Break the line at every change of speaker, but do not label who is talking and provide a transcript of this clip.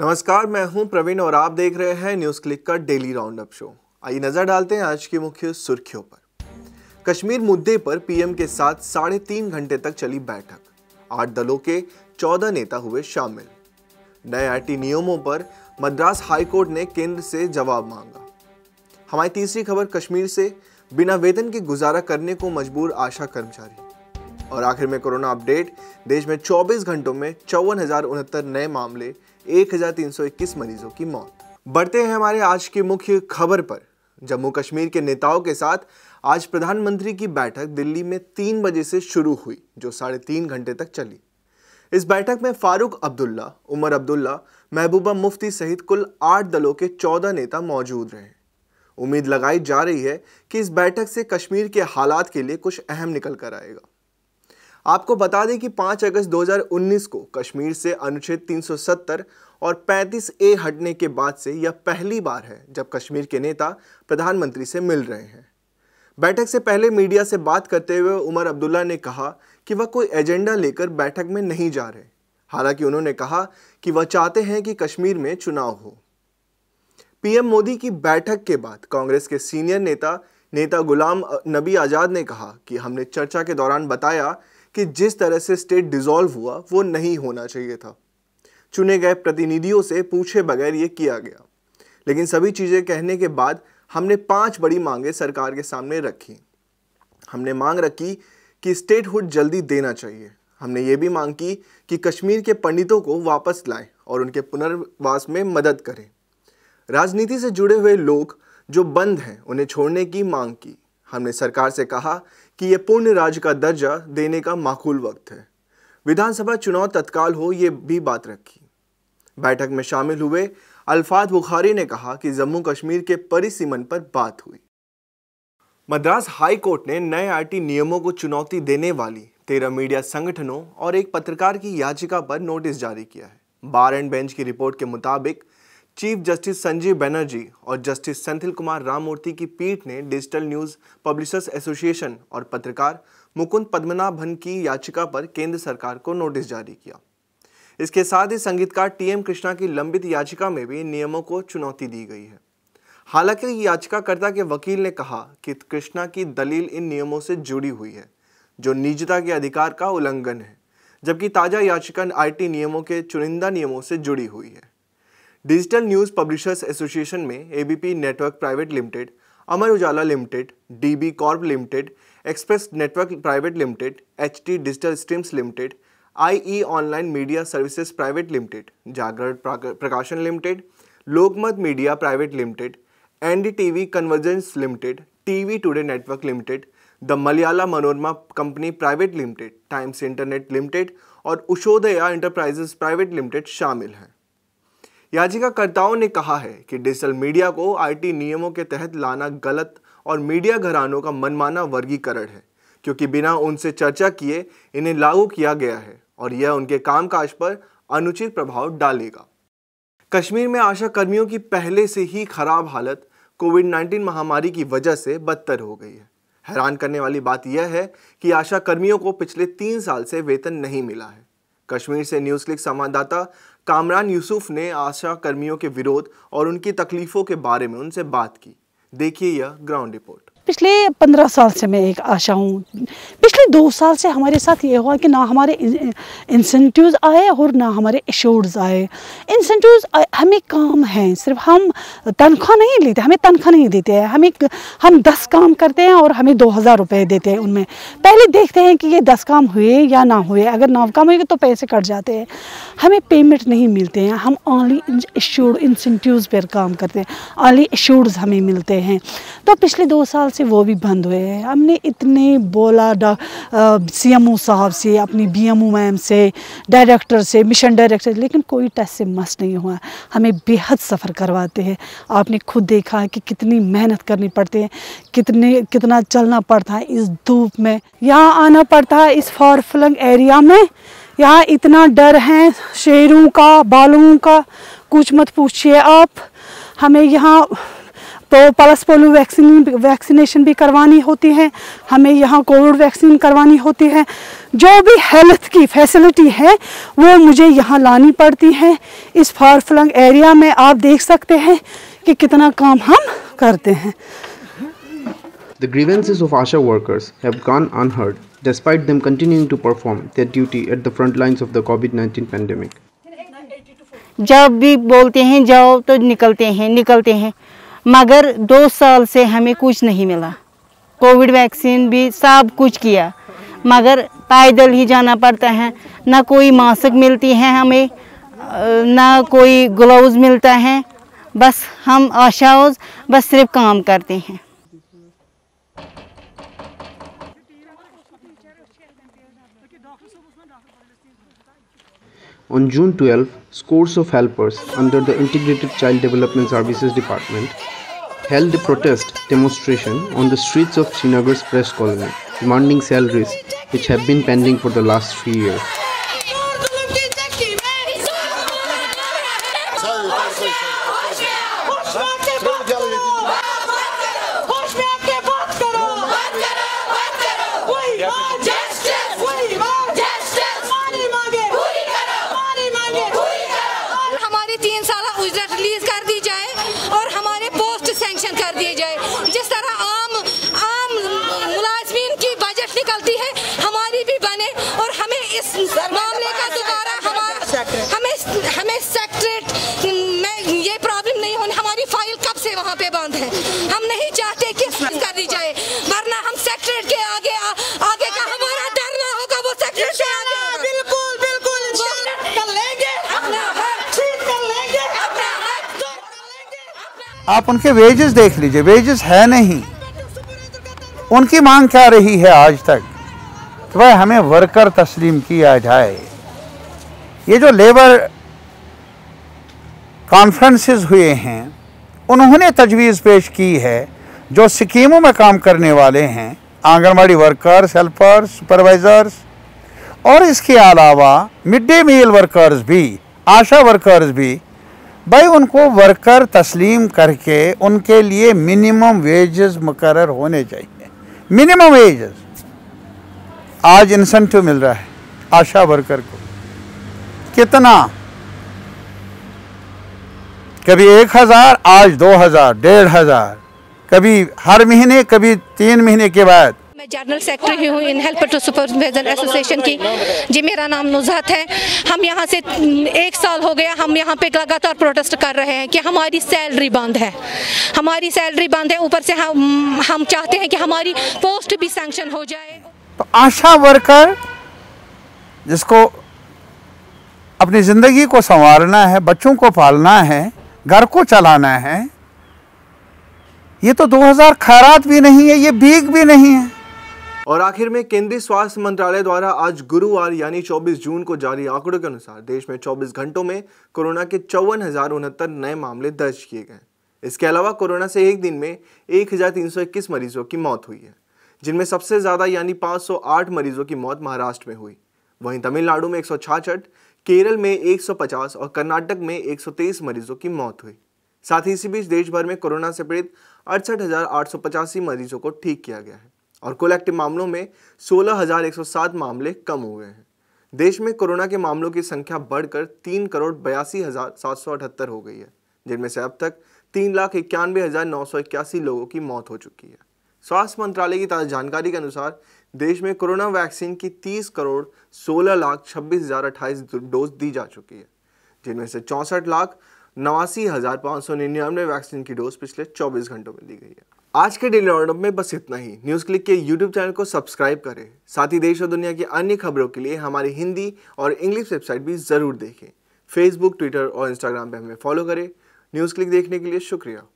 नमस्कार मैं हूं प्रवीण और आप देख रहे हैं न्यूज क्लिक का डेली राउंड अप शो आइए नजर डालते हैं आज की मुख्य सुर्खियों पर कश्मीर मुद्दे पर पीएम के साथ साढ़े तीन घंटे तक चली बैठक आठ दलों के चौदह नेता हुए शामिल नए आईटी नियमों पर मद्रास हाईकोर्ट ने केंद्र से जवाब मांगा हमारी तीसरी खबर कश्मीर से बिना वेतन के गुजारा करने को मजबूर आशा कर्मचारी और आखिर में कोरोना अपडेट देश में 24 घंटों में चौवन नए मामले 1321 मरीजों की मौत बढ़ते हैं हमारे आज की मुख्य खबर पर जम्मू कश्मीर के नेताओं के साथ आज प्रधानमंत्री की बैठक दिल्ली में तीन बजे से शुरू हुई जो साढ़े तीन घंटे तक चली इस बैठक में फारूक अब्दुल्ला उमर अब्दुल्ला महबूबा मुफ्ती सहित कुल आठ दलों के चौदह नेता मौजूद रहे उम्मीद लगाई जा रही है कि इस बैठक से कश्मीर के हालात के लिए कुछ अहम निकल कर आएगा आपको बता दें कि 5 अगस्त 2019 को कश्मीर से अनुच्छेद 370 और 35 ए हटने के बाद से यह पहली बार है जब कश्मीर के नेता प्रधानमंत्री से मिल रहे हैं बैठक से पहले मीडिया से बात करते हुए उमर अब्दुल्ला ने कहा कि वह कोई एजेंडा लेकर बैठक में नहीं जा रहे हालांकि उन्होंने कहा कि वह चाहते हैं कि कश्मीर में चुनाव हो पीएम मोदी की बैठक के बाद कांग्रेस के सीनियर नेता नेता गुलाम नबी आज़ाद ने कहा कि हमने चर्चा के दौरान बताया कि जिस तरह से स्टेट डिसॉल्व हुआ वो नहीं होना चाहिए था चुने गए प्रतिनिधियों से पूछे बगैर ये किया गया लेकिन सभी चीज़ें कहने के बाद हमने पांच बड़ी मांगें सरकार के सामने रखी हमने मांग रखी कि स्टेटहुड जल्दी देना चाहिए हमने ये भी मांग की कि कश्मीर के पंडितों को वापस लाएं और उनके पुनर्वास में मदद करें राजनीति से जुड़े हुए लोग जो बंद हैं उन्हें छोड़ने की मांग की हमने सरकार से कहा कि यह पूर्ण राज्य का दर्जा देने का माकूल वक्त है विधानसभा चुनाव तत्काल हो ये भी बात रखी बैठक में शामिल हुए अल्फाद बुखारी ने कहा कि जम्मू कश्मीर के परिसीमन पर बात हुई मद्रास हाई कोर्ट ने नए आईटी नियमों को चुनौती देने वाली तेरह मीडिया संगठनों और एक पत्रकार की याचिका पर नोटिस जारी किया है बार एंड बेंच की रिपोर्ट के मुताबिक चीफ जस्टिस संजीव बैनर्जी और जस्टिस सेंथिल कुमार राममूर्ति की पीठ ने डिजिटल न्यूज पब्लिशर्स एसोसिएशन और पत्रकार मुकुंद पद्मनाभन की याचिका पर केंद्र सरकार को नोटिस जारी किया इसके साथ ही संगीतकार टीएम कृष्णा की लंबित याचिका में भी नियमों को चुनौती दी गई है हालांकि याचिकाकर्ता के वकील ने कहा कि कृष्णा की दलील इन नियमों से जुड़ी हुई है जो निजता के अधिकार का उल्लंघन है जबकि ताज़ा याचिका आईटी नियमों के चुनिंदा नियमों से जुड़ी हुई है डिजिटल न्यूज़ पब्लिशर्स एसोसिएशन में ABP network private limited Amar Ujala limited DB Corp limited Express Network private limited HT digital streams limited IE online media services private limited Jagran Prakashan limited Lokmat media private limited V convergence limited TV Today network limited the Malayala Manorama company private limited Times Internet limited और Ushodaya enterprises private limited शामिल हैं याचिकाकर्ताओं ने कहा है कि digital media को IT नियमों के तहत लाना गलत और मीडिया घरानों का मनमाना वर्गीकरण है क्योंकि बिना उनसे चर्चा किए इन्हें लागू किया गया है और यह उनके कामकाज पर अनुचित प्रभाव डालेगा कश्मीर में आशा कर्मियों की पहले से ही खराब हालत कोविड 19 महामारी की वजह से बदतर हो गई है हैरान करने वाली बात यह है कि आशा कर्मियों को पिछले तीन साल से वेतन नहीं मिला है कश्मीर से न्यूज क्लिक संवाददाता कामरान यूसुफ ने आशा कर्मियों के विरोध और उनकी तकलीफ़ों के बारे में उनसे बात की देखिए यह ग्राउंड रिपोर्ट
पिछले पंद्रह साल से मैं एक आशा हूँ पिछले दो साल से हमारे साथ ये हुआ कि ना हमारे इंसेंटिव आए और ना हमारे एश्योर्ड्स आए इंसेंटिव हमें काम हैं सिर्फ हम तनख्वाह नहीं लेते हमें तनख्वाह नहीं देते हैं हमें हम दस काम करते हैं और हमें दो हज़ार रुपये देते हैं उनमें पहले देखते हैं कि ये दस काम हुए या ना हुए अगर नौ काम हुए तो पैसे कट जाते हैं हमें पेमेंट नहीं मिलते हैं हम ऑनली एश्योर्ड पर काम करते हैं ऑनली एश्योर्ड्स हमें मिलते हैं तो पिछले दो साल से वो भी बंद हुए हैं हमने इतने बोला डा सी एम ओ साहब से अपनी बी एम ओ मैम से डायरेक्टर से मिशन डायरेक्टर लेकिन कोई टेस्ट से मस्त नहीं हुआ हमें बेहद सफ़र करवाते हैं आपने खुद देखा है कि कितनी मेहनत करनी पड़ती है कितने कितना चलना पड़ता है इस धूप में यहाँ आना पड़ता है इस फॉर फ्लंग एरिया में यहाँ इतना डर है शेरों का बालों का कुछ मत पूछिए आप हमें यहाँ तो पल्स पोलियो वैक्सीन वैक्सीनेशन भी करवानी होती है हमें यहाँ कोविड वैक्सीन करवानी होती है जो भी हेल्थ की फैसिलिटी है वो मुझे यहाँ लानी पड़ती है इस फार फ्लंग एरिया में आप देख सकते हैं कि कितना काम हम करते हैं The grievances of ASHA
workers have gone unheard despite them continuing to perform their duty at the front lines of the
COVID-19 pandemic. जब भी बोलते हैं जाओ तो निकलते हैं निकलते हैं मगर दो साल से हमें कुछ नहीं मिला कोविड वैक्सीन भी सब कुछ किया मगर पैदल ही जाना पड़ता है ना कोई मास्क मिलती है हमें ना कोई ग्लव्स मिलता है बस हम आशाओं बस सिर्फ काम करते हैं
On June 12, scores of helpers under the Integrated Child Development Services Department held a protest demonstration on the streets of Srinagar's press colony, demanding salaries which have been pending for the last three years.
हमें सेक्रेट में ये problem नहीं होनी हमारी file कब से वहाँ पे बंद है हम नहीं चाहते कि कर दी जाए वरना हम सेक्रेट के आगे आ, आगे का हमारा डर ना होगा वो सेक्रेट के आगे बिल्कुल बिल्कुल
तो आप उनके वेजेस देख लीजिए वेजेस है नहीं उनकी मांग क्या रही है आज तक कि भाई हमें वर्कर तस्लीम किया जाए ये जो लेबर कॉन्फ्रेंसेस हुए हैं उन्होंने तजवीज़ पेश की है जो स्कीमों में काम करने वाले हैं आंगनबाड़ी वर्कर्स हेल्पर्स सुपरवाइज़र्स और इसके अलावा मिड डे मील वर्कर्स भी आशा वर्कर्स भी भाई उनको वर्कर तस्लीम करके उनके लिए मिनिमम वेजेस मुकर होने चाहिए मिनिमम वेजेस आज इंसेंटिव मिल रहा है आशा वर्कर को कितना कभी एक हज़ार आज दो हज़ार डेढ़ हज़ार कभी हर महीने कभी तीन महीने के बाद मैं
जनरल सेक्रेटरी हूँ in helper to supervisor association की जी मेरा नाम नुजहत है हम यहाँ से एक साल हो गया हम यहाँ पे लगातार प्रोटेस्ट कर रहे हैं कि हमारी सैलरी बंद है हमारी सैलरी बंद है ऊपर से हम हम चाहते हैं कि हमारी पोस्ट भी सैंक्शन हो जाए
तो आशा वर्कर जिसको अपनी ज़िंदगी को संवारना है बच्चों को पालना है घर को चलाना है ये तो 2000 खैरात भी नहीं है ये भीख भी नहीं है
और आखिर में केंद्रीय स्वास्थ्य मंत्रालय द्वारा आज गुरुवार यानी 24 जून को जारी आंकड़ों के अनुसार देश में 24 घंटों में कोरोना के चौवन नए मामले दर्ज किए गए इसके अलावा कोरोना से एक दिन में 1321 मरीजों की मौत हुई है जिनमें सबसे ज़्यादा यानी 508 मरीजों की मौत महाराष्ट्र में हुई वहीं तमिलनाडु में एक केरल में 150 और कर्नाटक में 123 मरीजों की मौत हुई साथ ही इसी बीच देश भर में कोरोना से पीड़ित अड़सठ मरीजों को ठीक किया गया है और कुल एक्टिव मामलों में 16,107 मामले कम हुए हैं देश में कोरोना के मामलों की संख्या बढ़कर तीन करोड़ बयासी हज़ार सात सौ अठहत्तर हो गई है जिनमें से अब तक तीन लाख इक्यानवे हज़ार नौ सौ इक्यासी लोगों की मौत हो चुकी है स्वास्थ्य मंत्रालय की ताज़ा जानकारी के अनुसार देश में कोरोना वैक्सीन की 30 करोड़ 16 लाख छब्बीस हज़ार अट्ठाईस डोज दी जा चुकी है जिनमें से चौंसठ लाख नवासी हज़ार पाँच सौ निन्यानवे वैक्सीन की डोज पिछले 24 घंटों में दी गई है आज के डेली रॉडअप में बस इतना ही न्यूज़ क्लिक के यूट्यूब चैनल को सब्सक्राइब करें साथ ही देश और दुनिया की अन्य खबरों के लिए हमारी हिंदी और इंग्लिश वेबसाइट भी ज़रूर देखें फेसबुक ट्विटर और इंस्टाग्राम पर हमें फॉलो करें न्यूज़ क्लिक देखने के लिए शुक्रिया